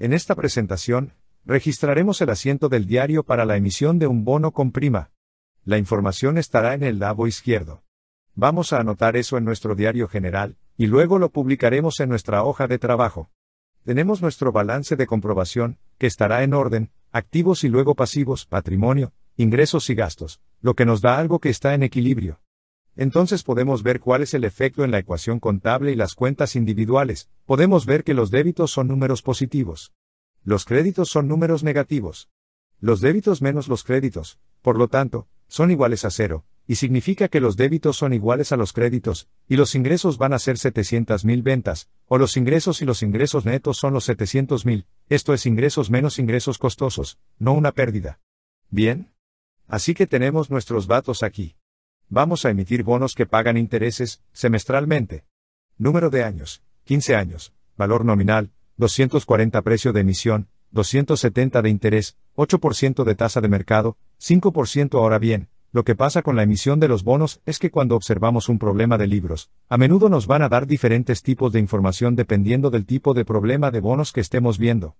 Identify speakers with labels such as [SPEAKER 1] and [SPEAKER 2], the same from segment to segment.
[SPEAKER 1] En esta presentación, registraremos el asiento del diario para la emisión de un bono con prima. La información estará en el lado izquierdo. Vamos a anotar eso en nuestro diario general, y luego lo publicaremos en nuestra hoja de trabajo. Tenemos nuestro balance de comprobación, que estará en orden, activos y luego pasivos, patrimonio, ingresos y gastos, lo que nos da algo que está en equilibrio. Entonces podemos ver cuál es el efecto en la ecuación contable y las cuentas individuales, podemos ver que los débitos son números positivos. Los créditos son números negativos. Los débitos menos los créditos, por lo tanto, son iguales a cero, y significa que los débitos son iguales a los créditos, y los ingresos van a ser 700.000 ventas, o los ingresos y los ingresos netos son los 700.000, esto es ingresos menos ingresos costosos, no una pérdida. Bien. Así que tenemos nuestros datos aquí. Vamos a emitir bonos que pagan intereses, semestralmente. Número de años, 15 años, valor nominal, 240 precio de emisión, 270 de interés, 8% de tasa de mercado, 5% ahora bien, lo que pasa con la emisión de los bonos es que cuando observamos un problema de libros, a menudo nos van a dar diferentes tipos de información dependiendo del tipo de problema de bonos que estemos viendo.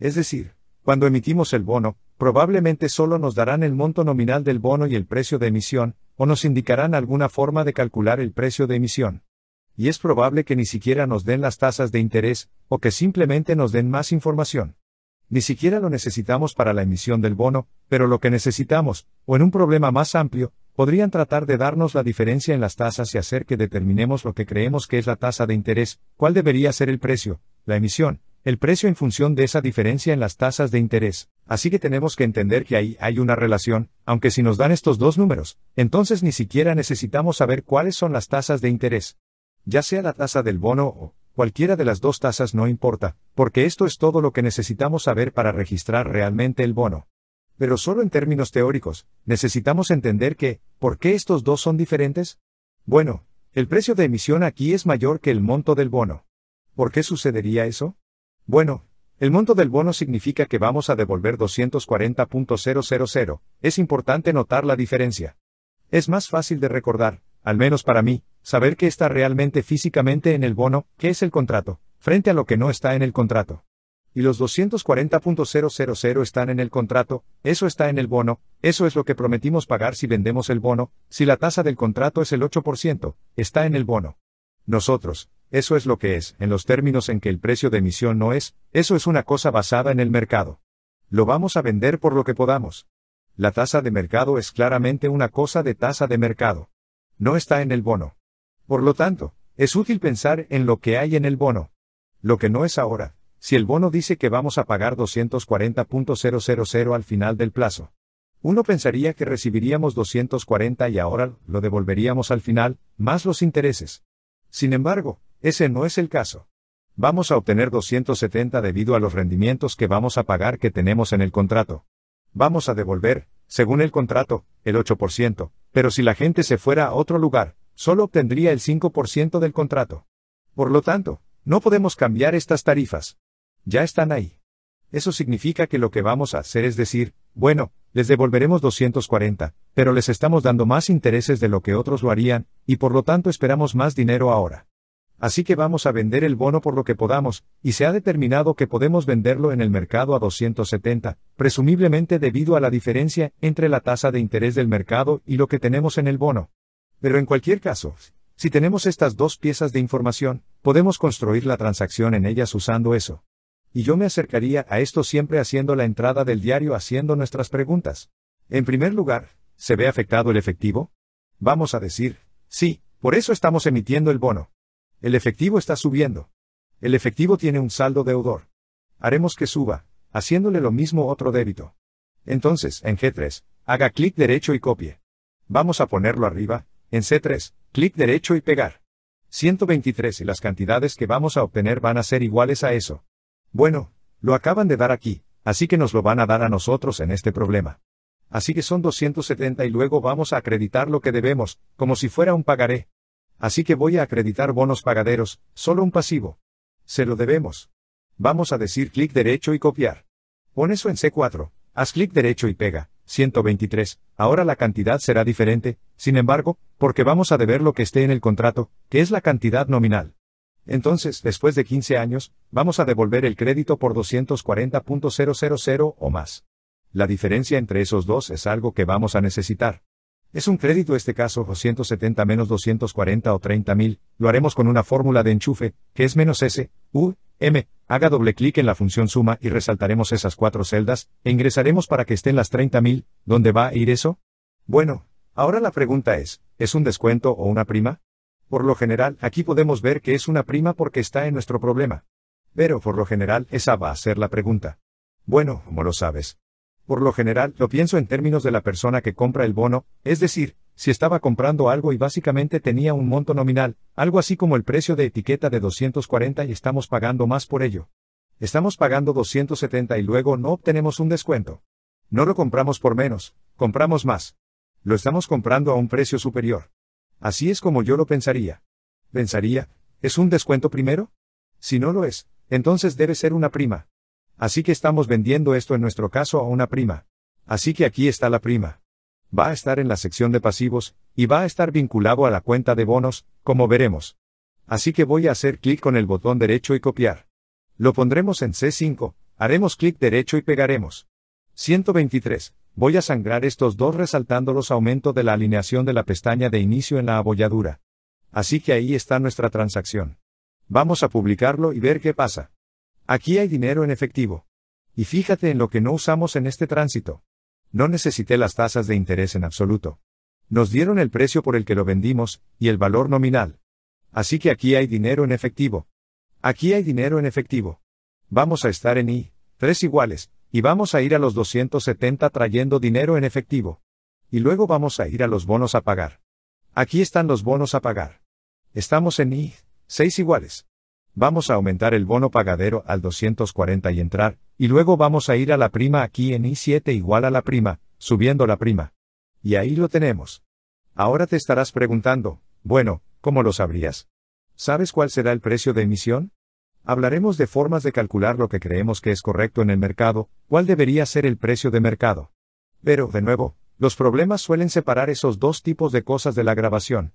[SPEAKER 1] Es decir, cuando emitimos el bono, probablemente solo nos darán el monto nominal del bono y el precio de emisión, o nos indicarán alguna forma de calcular el precio de emisión. Y es probable que ni siquiera nos den las tasas de interés, o que simplemente nos den más información. Ni siquiera lo necesitamos para la emisión del bono, pero lo que necesitamos, o en un problema más amplio, podrían tratar de darnos la diferencia en las tasas y hacer que determinemos lo que creemos que es la tasa de interés, cuál debería ser el precio, la emisión, el precio en función de esa diferencia en las tasas de interés. Así que tenemos que entender que ahí hay una relación, aunque si nos dan estos dos números, entonces ni siquiera necesitamos saber cuáles son las tasas de interés. Ya sea la tasa del bono o cualquiera de las dos tasas no importa, porque esto es todo lo que necesitamos saber para registrar realmente el bono. Pero solo en términos teóricos, necesitamos entender que, ¿por qué estos dos son diferentes? Bueno, el precio de emisión aquí es mayor que el monto del bono. ¿Por qué sucedería eso? Bueno, el monto del bono significa que vamos a devolver 240.000, es importante notar la diferencia. Es más fácil de recordar, al menos para mí, saber qué está realmente físicamente en el bono, que es el contrato, frente a lo que no está en el contrato. Y los 240.000 están en el contrato, eso está en el bono, eso es lo que prometimos pagar si vendemos el bono, si la tasa del contrato es el 8%, está en el bono. Nosotros, eso es lo que es, en los términos en que el precio de emisión no es, eso es una cosa basada en el mercado. Lo vamos a vender por lo que podamos. La tasa de mercado es claramente una cosa de tasa de mercado. No está en el bono. Por lo tanto, es útil pensar en lo que hay en el bono. Lo que no es ahora, si el bono dice que vamos a pagar 240.000 al final del plazo. Uno pensaría que recibiríamos 240 y ahora lo devolveríamos al final, más los intereses. Sin embargo, ese no es el caso. Vamos a obtener 270 debido a los rendimientos que vamos a pagar que tenemos en el contrato. Vamos a devolver, según el contrato, el 8%, pero si la gente se fuera a otro lugar, solo obtendría el 5% del contrato. Por lo tanto, no podemos cambiar estas tarifas. Ya están ahí. Eso significa que lo que vamos a hacer es decir, bueno, les devolveremos 240, pero les estamos dando más intereses de lo que otros lo harían, y por lo tanto esperamos más dinero ahora. Así que vamos a vender el bono por lo que podamos, y se ha determinado que podemos venderlo en el mercado a 270, presumiblemente debido a la diferencia entre la tasa de interés del mercado y lo que tenemos en el bono. Pero en cualquier caso, si tenemos estas dos piezas de información, podemos construir la transacción en ellas usando eso. Y yo me acercaría a esto siempre haciendo la entrada del diario haciendo nuestras preguntas. En primer lugar, ¿se ve afectado el efectivo? Vamos a decir, sí, por eso estamos emitiendo el bono. El efectivo está subiendo. El efectivo tiene un saldo deudor. Haremos que suba, haciéndole lo mismo otro débito. Entonces, en G3, haga clic derecho y copie. Vamos a ponerlo arriba, en C3, clic derecho y pegar. 123 y las cantidades que vamos a obtener van a ser iguales a eso. Bueno, lo acaban de dar aquí, así que nos lo van a dar a nosotros en este problema. Así que son 270 y luego vamos a acreditar lo que debemos, como si fuera un pagaré. Así que voy a acreditar bonos pagaderos, solo un pasivo. Se lo debemos. Vamos a decir clic derecho y copiar. Pon eso en C4, haz clic derecho y pega, 123, ahora la cantidad será diferente, sin embargo, porque vamos a deber lo que esté en el contrato, que es la cantidad nominal. Entonces, después de 15 años, vamos a devolver el crédito por 240.000 o más. La diferencia entre esos dos es algo que vamos a necesitar. Es un crédito este caso o menos 240 o 30 mil, lo haremos con una fórmula de enchufe, que es menos S, U, M, haga doble clic en la función suma y resaltaremos esas cuatro celdas, e ingresaremos para que estén las 30.000, ¿dónde va a ir eso? Bueno, ahora la pregunta es, ¿es un descuento o una prima? Por lo general, aquí podemos ver que es una prima porque está en nuestro problema. Pero por lo general, esa va a ser la pregunta. Bueno, como lo sabes. Por lo general, lo pienso en términos de la persona que compra el bono, es decir, si estaba comprando algo y básicamente tenía un monto nominal, algo así como el precio de etiqueta de 240 y estamos pagando más por ello. Estamos pagando 270 y luego no obtenemos un descuento. No lo compramos por menos, compramos más. Lo estamos comprando a un precio superior. Así es como yo lo pensaría. Pensaría, ¿es un descuento primero? Si no lo es, entonces debe ser una prima, Así que estamos vendiendo esto en nuestro caso a una prima. Así que aquí está la prima. Va a estar en la sección de pasivos, y va a estar vinculado a la cuenta de bonos, como veremos. Así que voy a hacer clic con el botón derecho y copiar. Lo pondremos en C5, haremos clic derecho y pegaremos. 123. Voy a sangrar estos dos resaltando los aumentos de la alineación de la pestaña de inicio en la abolladura. Así que ahí está nuestra transacción. Vamos a publicarlo y ver qué pasa. Aquí hay dinero en efectivo. Y fíjate en lo que no usamos en este tránsito. No necesité las tasas de interés en absoluto. Nos dieron el precio por el que lo vendimos, y el valor nominal. Así que aquí hay dinero en efectivo. Aquí hay dinero en efectivo. Vamos a estar en I, tres iguales, y vamos a ir a los 270 trayendo dinero en efectivo. Y luego vamos a ir a los bonos a pagar. Aquí están los bonos a pagar. Estamos en I, seis iguales vamos a aumentar el bono pagadero al 240 y entrar, y luego vamos a ir a la prima aquí en I7 igual a la prima, subiendo la prima. Y ahí lo tenemos. Ahora te estarás preguntando, bueno, ¿cómo lo sabrías? ¿Sabes cuál será el precio de emisión? Hablaremos de formas de calcular lo que creemos que es correcto en el mercado, cuál debería ser el precio de mercado. Pero, de nuevo, los problemas suelen separar esos dos tipos de cosas de la grabación.